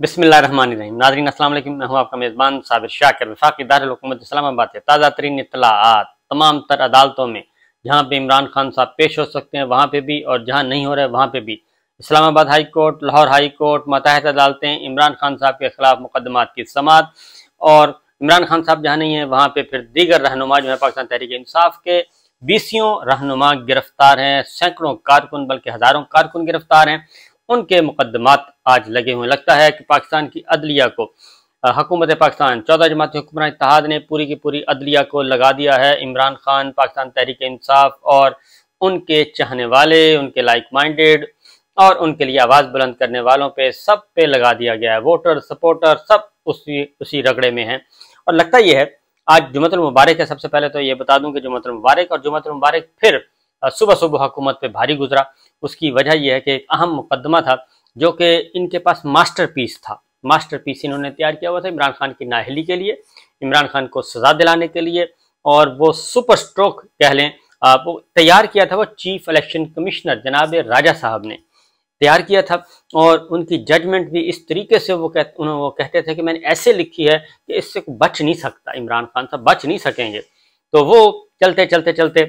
बिसमिल्ल run नाजरीन असल मैं हूँ आपका मेज़बान साबिर शाकर विफाक दारकूमत इस्लामाबाद से ताज़ा तरीन इतलात तमाम तर अदालतों में जहाँ पर इमरान खान साहब पेश हो सकते हैं वहाँ पर भी और जहाँ नहीं हो रहे वहाँ पर भी Islamabad high court Lahore high court मतहत अदालतें इमरान खान साहब के ख़िलाफ़ मुकदमात की समात और इमरान खान साहब जहाँ नहीं है वहाँ पर फिर दीगर रहनुमा जो है पाकिस्तान तहरीक इंसाफ के बीसियों रहनुमा गिरफ्तार हैं सैकड़ों कारकुन बल्कि हज़ारों कारकुन गिरफ्तार हैं उनके मुकदमात आज लगे हुए लगता है कि पाकिस्तान की अदलिया को हकूमत पाकिस्तान चौदह जमात हुक्मरान इतिहाद ने पूरी की पूरी अदलिया को लगा दिया है इमरान खान पाकिस्तान तहरीक इंसाफ और उनके चाहने वाले उनके लाइक माइंडेड और उनके लिए आवाज़ बुलंद करने वालों पे सब पे लगा दिया गया है वोटर सपोर्टर सब उसी उसी रगड़े में हैं और लगता यह है आज जुमतुल मुबारक है सबसे पहले तो ये बता दूं कि जुमतुल मुबारक और जुमतुल मुबारक फिर सुबह सुबह हुकूमत पे भारी गुजरा उसकी वजह यह है कि एक अहम मुकदमा था जो कि इनके पास मास्टरपीस था मास्टरपीस इन्होंने तैयार किया हुआ था इमरान खान की नाहली के लिए इमरान खान को सजा दिलाने के लिए और वो सुपर स्ट्रोक कह लें वो तैयार किया था वो चीफ इलेक्शन कमिश्नर जनाब राजा साहब ने तैयार किया था और उनकी जजमेंट भी इस तरीके से वो कह उन्होंने वो कहते थे कि मैंने ऐसे लिखी है कि इससे बच नहीं सकता इमरान खान साहब बच नहीं सकेंगे तो वो चलते चलते चलते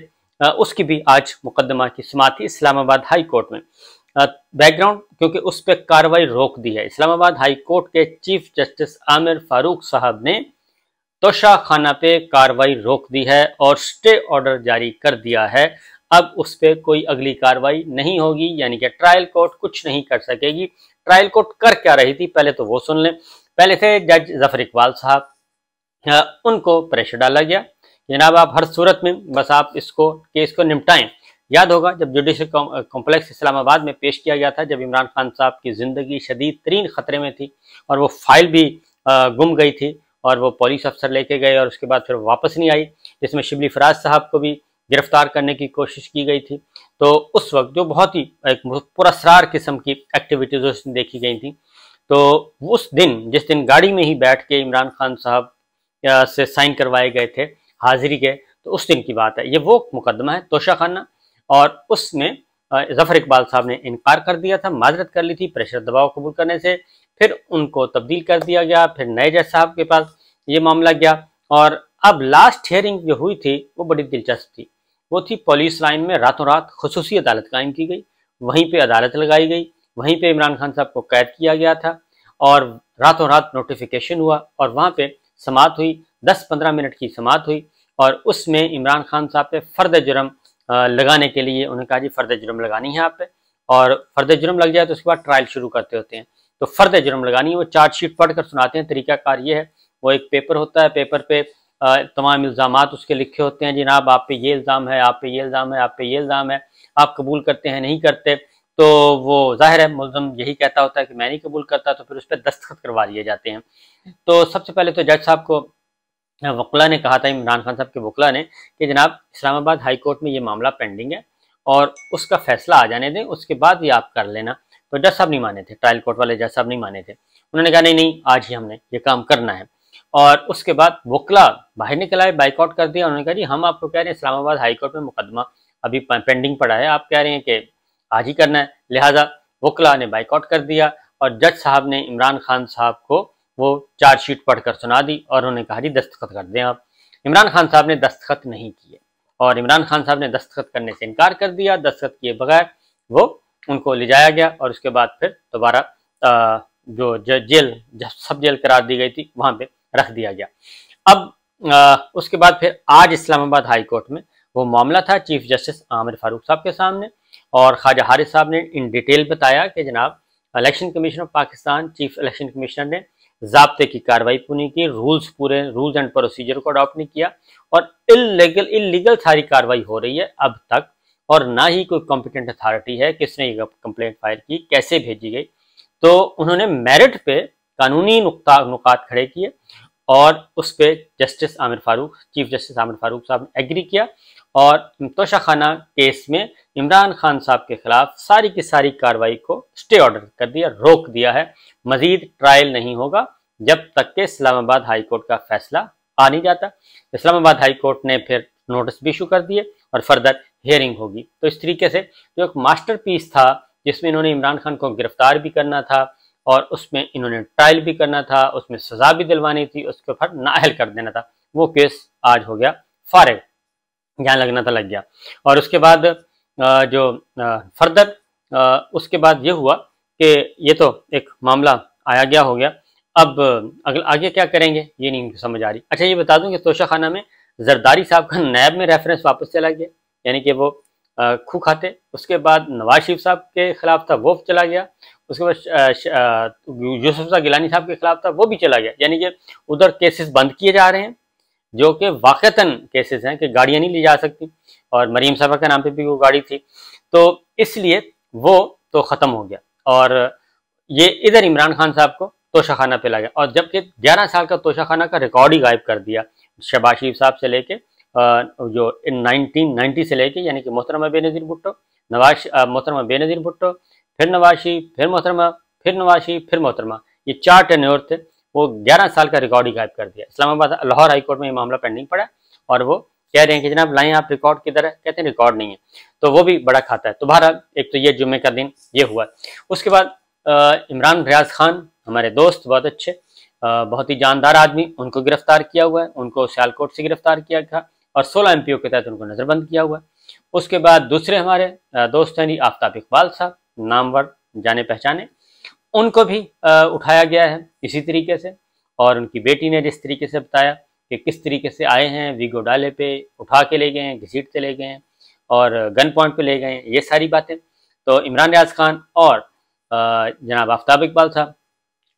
उसकी भी आज मुकदमा की थी इस्लामाबाद हाई कोर्ट में बैकग्राउंड क्योंकि उस पर कार्रवाई रोक दी है इस्लामाबाद हाई कोर्ट के चीफ जस्टिस आमिर फारूक साहब ने तोशा खाना पे कार्रवाई रोक दी है और स्टे ऑर्डर जारी कर दिया है अब उस पर कोई अगली कार्रवाई नहीं होगी यानी कि ट्रायल कोर्ट कुछ नहीं कर सकेगी ट्रायल कोर्ट कर क्या रही थी पहले तो वो सुन लें पहले थे जज जफर इकबाल साहब उनको प्रेशर डाला गया जनाब आप हर सूरत में बस आप इसको केस को निपटाएं याद होगा जब जुडिशल कॉम्प्लेक्स इस्लामाबाद में पेश किया गया था जब इमरान खान साहब की ज़िंदगी शदीद तरीन ख़तरे में थी और वो फाइल भी गुम गई थी और वो पुलिस अफसर लेके गए और उसके बाद फिर वापस नहीं आई जिसमें शिबली फराज साहब को भी गिरफ्तार करने की कोशिश की गई थी तो उस वक्त जो बहुत ही एक पुरसरार किस्म की एक्टिविटीज़ उस देखी गई थी तो उस दिन जिस दिन गाड़ी में ही बैठ के इमरान खान साहब से साइन करवाए गए थे हाजिरी के तो उस दिन की बात है ये वो मुकदमा है तोशा खाना और उसमें जफर इकबाल साहब ने इनकार कर दिया था माजरत कर ली थी प्रेशर दबाव कबूल करने से फिर उनको तब्दील कर दिया गया फिर नए जज साहब के पास ये मामला गया और अब लास्ट हेयरिंग जो हुई थी वो बड़ी दिलचस्प थी वो थी पुलिस लाइन में रातों रात खसूसी अदालत कायम की गई वहीं पे अदालत लगाई गई वहीं पे इमरान खान साहब को कैद किया गया था और रातों रात नोटिफिकेशन हुआ और वहाँ पे समात हुई 10-15 मिनट की समात हुई और उसमें इमरान खान साहब पे फ़र्द जुर्म लगाने के लिए उन्होंने कहा जी फ़र्द जुर्म लगानी है आप पे और फ़र्द जुर्म लग जाए तो उसके बाद ट्रायल शुरू करते होते हैं तो फ़र्द जुर्म लगानी है वो चार्जशीट पढ़ कर सुनाते हैं तरीकाकार ये है वो एक पेपर होता है पेपर पे तमाम इल्ज़ाम उसके लिखे होते हैं जनाब आप पे ये इल्ज़ाम है आप पे ये इल्ज़ाम है आप पे ये इल्ज़ाम है आप कबूल करते हैं नहीं करते तो वो जाहिर है मुलम यही कहता होता है कि मैं नहीं कबूल करता तो फिर उस पर दस्तखत करवा लिए जाते हैं तो सबसे पहले तो जज साहब को हाँ, वकला ने कहा था इमरान खान साहब के वकला ने कि जनाब इस्लामाबाद हाई कोर्ट में ये मामला पेंडिंग है और उसका फैसला आ जाने दें उसके बाद ये आप कर लेना तो जज साहब नहीं माने थे ट्रायल कोर्ट वाले जज साहब नहीं माने थे उन्होंने कहा नहीं नहीं आज ही हमने ये काम करना है और उसके बाद वकला बाहर निकल आए बाइकआउट कर दिया उन्होंने कहा जी हम आपको कह रहे हैं इस्लामाबाद हाईकोर्ट में मुकदमा अभी पेंडिंग पड़ा है आप कह रहे हैं कि आज ही करना है लिहाजा वकला ने बाइकआउट कर दिया और जज साहब ने इमरान खान साहब को वो चार्जशीट पढ़कर सुना दी और उन्होंने कहा जी दस्तखत कर दें आप इमरान खान साहब ने दस्तखत नहीं किए और इमरान खान साहब ने दस्तखत करने से इनकार कर दिया दस्तखत किए बगैर वो उनको ले जाया गया और उसके बाद फिर दोबारा जो जेल सब जेल करार दी गई थी वहाँ पे रख दिया गया अब आ, उसके बाद फिर आज इस्लामाबाद हाई कोर्ट में वो मामला था चीफ जस्टिस आमिर फारूक साहब के सामने और ख्वाजा हारिस साहब ने इन डिटेल बताया कि जनाब election commission of Pakistan chief election commissioner ने जबते की कार्रवाई पूरी की रूल्स पूरे रूल्स एंड प्रोसीजर को अडॉप्ट नहीं किया और इलीगल इलीगल सारी कार्रवाई हो रही है अब तक और ना ही कोई कॉम्पिटेंट अथॉरिटी है किसने ये कंप्लेंट फायर की कैसे भेजी गई तो उन्होंने मेरिट पे कानूनी नुकता नुकात खड़े किए और उस पर justice Aamir Farooq chief justice Aamir Farooq साहब ने एग्री किया और तोशाखाना खाना केस में इमरान खान साहब के खिलाफ सारी की सारी कार्रवाई को स्टे ऑर्डर कर दिया रोक दिया है मजीद ट्रायल नहीं होगा जब तक के इस्लामाबाद हाई कोर्ट का फैसला आ नहीं जाता इस्लामाबाद हाई कोर्ट ने फिर नोटिस भी इशू कर दिए और फर्दर हियरिंग होगी तो इस तरीके से जो एक मास्टरपीस था जिसमें इन्होंने इमरान खान को गिरफ्तार भी करना था और उसमें इन्होंने ट्रायल भी करना था उसमें सजा भी दिलवानी थी उसके ऊपर नाअहल कर देना था वो केस आज हो गया फारिग जहाँ लगना था लग गया और उसके बाद जो फर्दर उसके बाद ये हुआ कि ये तो एक मामला आया गया हो गया अब अगला आगे क्या करेंगे ये नहीं समझ आ रही अच्छा ये बता दूं कि तोशा खाना में जरदारी साहब का नैब में रेफरेंस वापस चला गया यानी कि वो खू खाते उसके बाद नवाज शरीफ साहब के खिलाफ था वो चला गया उसके बाद यूसुफ शाह गिलानी साहब के खिलाफ था वो भी चला गया यानी कि उधर केसेस बंद किए जा रहे हैं जो कि वाक़ता केसेस हैं कि गाड़ियां नहीं ली जा सकती और मरीम साहबा के नाम पे भी वो गाड़ी थी तो इसलिए वो तो ख़त्म हो गया और ये इधर इमरान खान साहब को तोशाखाना पे ला गया और जबकि 11 साल का तोशाखाना का रिकॉर्ड ही गायब कर दिया शबाज शरीफ साहब से लेके जो नाइनटी से लेके यानी कि मोहतरमा बेनज़ीर भुट्टो नवाज मोहतरमा बेनज़ीर भुट्टो फिर नवाशी फिर मोहतरमा फिर नवाशी फिर मोहतरमा ये चार टेन्योर थे वो 11 साल का रिकॉर्ड ही गायब कर दिया इस्लामाबाद लाहौर हाईकोर्ट में ये मामला पेंडिंग पड़ा और वो कह रहे हैं कि जनाब लाएं आप रिकॉर्ड किधर है कहते हैं रिकॉर्ड नहीं है तो वो भी बड़ा खाता है तो बहरहाल एक तो ये जुम्मे का दिन ये हुआ उसके बाद इमरान रियाज खान हमारे दोस्त बहुत अच्छे बहुत ही जानदार आदमी उनको गिरफ्तार किया हुआ है उनको सियालकोट से गिरफ्तार किया था और सोलह एम के तहत उनको नज़रबंद किया हुआ है उसके बाद दूसरे हमारे दोस्त हैं जी आफ्ताब इकबाल साहब नामवर जाने पहचाने उनको भी उठाया गया है इसी तरीके से और उनकी बेटी ने जिस तरीके से बताया कि किस तरीके से आए हैं वीगो डाले पे उठा के ले गए हैं घसीटते ले गए हैं और गन पॉइंट पे ले गए हैं ये सारी बातें तो इमरान रियाज खान और जनाब आफ्ताब इकबाल साहब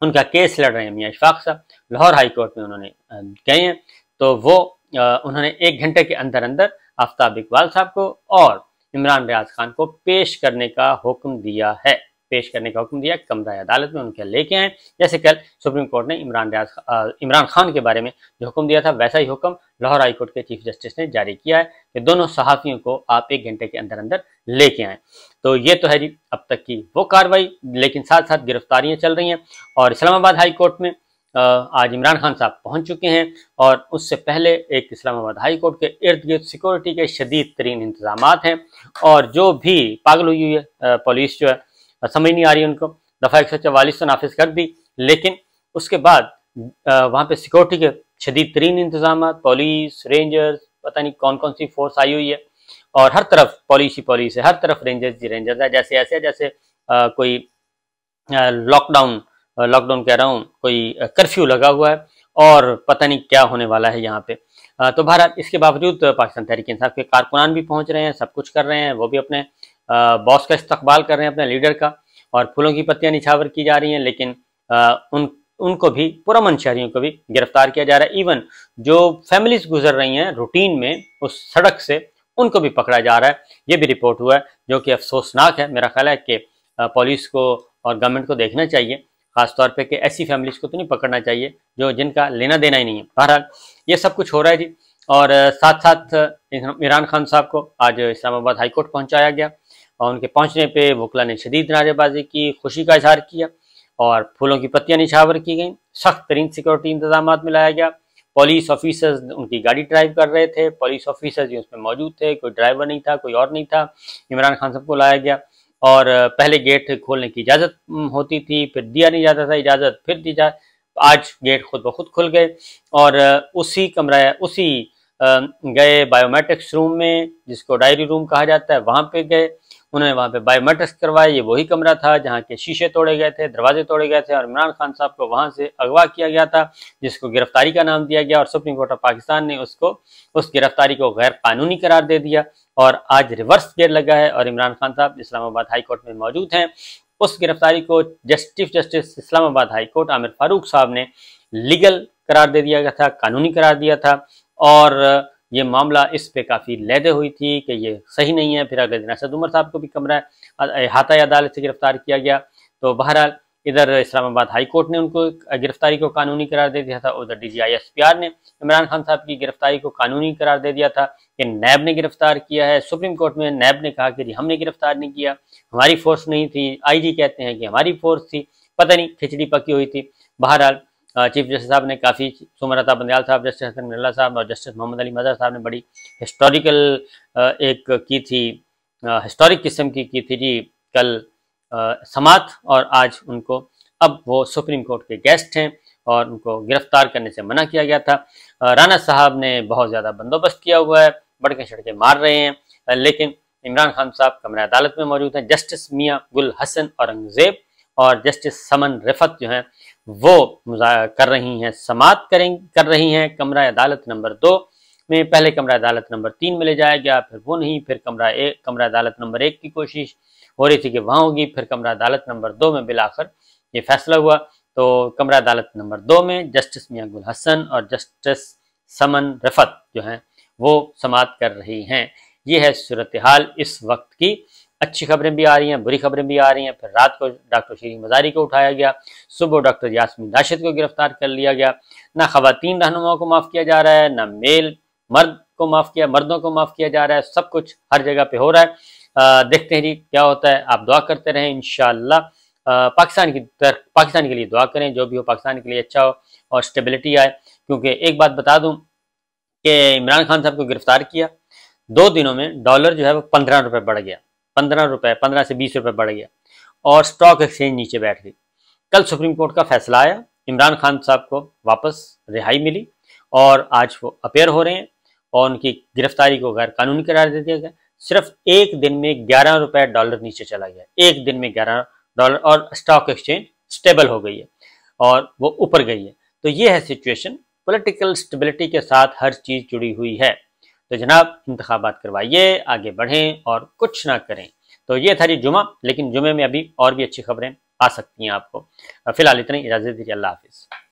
उनका केस लड़ रहे हैं मियाँ इशफाक साहब लाहौर हाई कोर्ट में उन्होंने गए हैं तो वो उन्होंने एक घंटे के अंदर अंदर आफ्ताब इकबाल साहब को और इमरान रियाज खान को पेश करने का हुक्म दिया है पेश करने का हुक्म दिया कमरा अदालत में उनके लेके आए जैसे कल सुप्रीम कोर्ट ने इमरान रियाज इमरान खान के बारे में जो हुक्म दिया था वैसा ही हुक्म लाहौर हाई कोर्ट के चीफ जस्टिस ने जारी किया है कि दोनों सहाफ़ियों को आप एक घंटे के अंदर अंदर लेके आएँ तो ये तो है जी अब तक की वो कार्रवाई लेकिन साथ साथ गिरफ्तारियाँ चल रही हैं और इस्लामाबाद हाई कोर्ट में आज इमरान खान साहब पहुंच चुके हैं और उससे पहले एक इस्लामाबाद हाई कोर्ट के इर्द गिर्द सिक्योरिटी के शदीद तरीन इंतजाम हैं और जो भी पागल हुई है पुलिस जो है समझ नहीं आ रही उनको दफ़ा एक सौ चवालीस तो नाफिज कर दी लेकिन उसके बाद वहाँ पे सिक्योरिटी के शदीद तरीन इंतजाम पुलिस रेंजर्स पता नहीं कौन कौन सी फोर्स आई हुई है और हर तरफ पुलिस ही पुलिस है हर तरफ रेंजर्स ही रेंजर्स है जैसे ऐसे जैसे आ, कोई लॉकडाउन लॉकडाउन कह रहा हूँ कोई कर्फ्यू लगा हुआ है और पता नहीं क्या होने वाला है यहाँ पे आ, तो भारत इसके बावजूद पाकिस्तान तहरीक इंसाफ के कारकुनान भी पहुँच रहे हैं सब कुछ कर रहे हैं वो भी अपने बॉस का इस्तकबाल कर रहे हैं अपने लीडर का और फूलों की पत्तियां निछावर की जा रही हैं लेकिन आ, उन उनको भी पुरमन शहरियों को भी गिरफ्तार किया जा रहा है इवन जो फैमिलीज गुजर रही हैं रूटीन में उस सड़क से उनको भी पकड़ा जा रहा है ये भी रिपोर्ट हुआ है जो कि अफसोसनाक है मेरा ख्याल है कि पुलिस को और गवर्नमेंट को देखना चाहिए खासतौर पर कि ऐसी फैमिलीज को तो नहीं पकड़ना चाहिए जो जिनका लेना देना ही नहीं है बहरहाल ये सब कुछ हो रहा है जी और साथ साथ इमरान खान साहब को आज इस्लामाबाद हाईकोर्ट पहुंचाया गया और उनके पहुंचने पे वकला ने शदीद नारेबाजी की खुशी का इजहार किया और फूलों की पत्तियां निछावर की गई सख्त तरीन सिक्योरिटी इंतजाम में लाया गया पुलिस ऑफिसर्स उनकी गाड़ी ड्राइव कर रहे थे पुलिस ऑफिसर्स जो उसमें मौजूद थे कोई ड्राइवर नहीं था कोई और नहीं था इमरान खान सबको को लाया गया और पहले गेट खोलने की इजाज़त होती थी फिर दिया नहीं जाता था इजाज़त फिर दी जा आज गेट खुद ब खुद खुल गए और उसी कमरा उसी गए बायोमेट्रिक्स रूम में जिसको डायरी रूम कहा जाता है वहाँ पे गए उन्होंने वहां पे बाय टेस्ट ये वही कमरा था जहां के शीशे तोड़े गए थे दरवाजे तोड़े गए थे और इमरान खान साहब को वहां से अगवा किया गया था जिसको गिरफ्तारी का नाम दिया गया और सुप्रीम कोर्ट ऑफ पाकिस्तान ने उसको उस गिरफ्तारी को गैर कानूनी करार दे दिया और आज रिवर्स गेयर लगा है और इमरान खान साहब इस्लामाबाद हाईकोर्ट में मौजूद हैं उस गिरफ्तारी को chief justice Islamabad high court Aamir Farooq साहब ने लीगल करार दे दिया गया था कानूनी करार दिया था और ये मामला इस पे काफ़ी लहदे हुई थी कि ये सही नहीं है फिर अगले दिन असद उमर साहब को भी कमरा हाथाई अदालत से गिरफ्तार किया गया तो बहरहाल इधर इस्लामाबाद हाई कोर्ट ने उनको गिरफ्तारी को कानूनी करार दे दिया था उधर D G I S P R ने इमरान खान साहब की गिरफ्तारी को कानूनी करार दे दिया था कि नैब ने गिरफ्तार किया है सुप्रीम कोर्ट में नैब ने कहा कि हमने गिरफ्तार नहीं किया हमारी फोर्स नहीं थी आई जी कहते हैं कि हमारी फोर्स थी पता नहीं खिचड़ी पकी हुई थी बहरहाल चीफ जस्टिस साहब ने काफ़ी सुमरता बंदयाल साहब जस्टिस हसन मिल्ला साहब और जस्टिस मोहम्मद अली मजहर साहब ने बड़ी हिस्टोरिकल एक की थी हिस्टोरिक किस्म की की थी जी कल समात और आज उनको अब वो सुप्रीम कोर्ट के गेस्ट हैं और उनको गिरफ्तार करने से मना किया गया था राना साहब ने बहुत ज़्यादा बंदोबस्त किया हुआ है बड़के छड़के मार रहे हैं लेकिन इमरान खान साहब कमरा अदालत में मौजूद हैं जस्टिस मियाँ गुल हसन औरंगजेब और जस्टिस समन रिफत जो हैं वो कर रही हैं समात करें कर रही हैं कमरा अदालत नंबर दो में पहले कमरा अदालत नंबर तीन में ले जाया गया फिर वो नहीं फिर कमरा एक कमरा अदालत नंबर एक की कोशिश हो रही थी कि वहाँ होगी फिर कमरा अदालत नंबर दो में बिलाखर ये फैसला हुआ तो कमरा अदालत नंबर दो में जस्टिस मियाँ गुल हसन और जस्टिस समन रफत जो हैं वो समात कर रही हैं ये है सूरत हाल इस वक्त की अच्छी खबरें भी आ रही हैं बुरी खबरें भी आ रही हैं फिर रात को डॉक्टर शेरी मजारी को उठाया गया सुबह डॉक्टर यासमी राशिद को गिरफ्तार कर लिया गया ना खातन रहनुमाओं को माफ़ किया जा रहा है ना मेल मर्द को माफ़ किया मर्दों को माफ़ किया जा रहा है सब कुछ हर जगह पर हो रहा है आ, देखते हैं जी क्या होता है आप दुआ करते रहें इन पाकिस्तान की तर, पाकिस्तान के लिए दुआ करें जो भी हो पाकिस्तान के लिए अच्छा हो और स्टेबिलिटी आए क्योंकि एक बात बता दूं कि इमरान खान साहब को गिरफ्तार किया दो दिनों में डॉलर जो है वो पंद्रह रुपये बढ़ गया पंद्रह रुपये पंद्रह से बीस रुपये बढ़ गया और स्टॉक एक्सचेंज नीचे बैठ गई कल सुप्रीम कोर्ट का फैसला आया इमरान खान साहब को वापस रिहाई मिली और आज वो अपेयर हो रहे हैं और उनकी गिरफ्तारी को गैर कानूनी करार दे दिया गया सिर्फ एक दिन में ग्यारह रुपये डॉलर नीचे चला गया एक दिन में ग्यारह डॉलर और स्टॉक एक्सचेंज स्टेबल हो गई है और वो ऊपर गई है तो ये है सिचुएशन पॉलिटिकल स्टेबिलिटी के साथ हर चीज़ जुड़ी हुई है तो जनाब इंतबात करवाइए आगे बढ़ें और कुछ ना करें तो ये था जी जुमा लेकिन जुमे में अभी और भी अच्छी खबरें आ सकती हैं आपको फिलहाल इतनी इजाज़त दीजिए अल्लाह हाफिज़